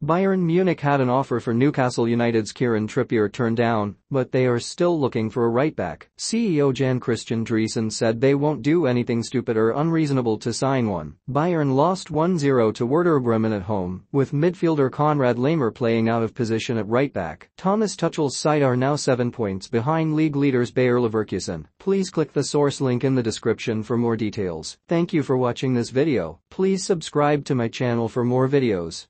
Bayern Munich had an offer for Newcastle United's Kieran Trippier turned down, but they are still looking for a right-back. CEO Jan-Christian Driesen said they won't do anything stupid or unreasonable to sign one. Bayern lost 1-0 to Werder Bremen at home, with midfielder Konrad Lehmer playing out of position at right-back. Thomas Tuchel's side are now 7 points behind league leaders Bayer Leverkusen. Please click the source link in the description for more details. Thank you for watching this video. Please subscribe to my channel for more videos.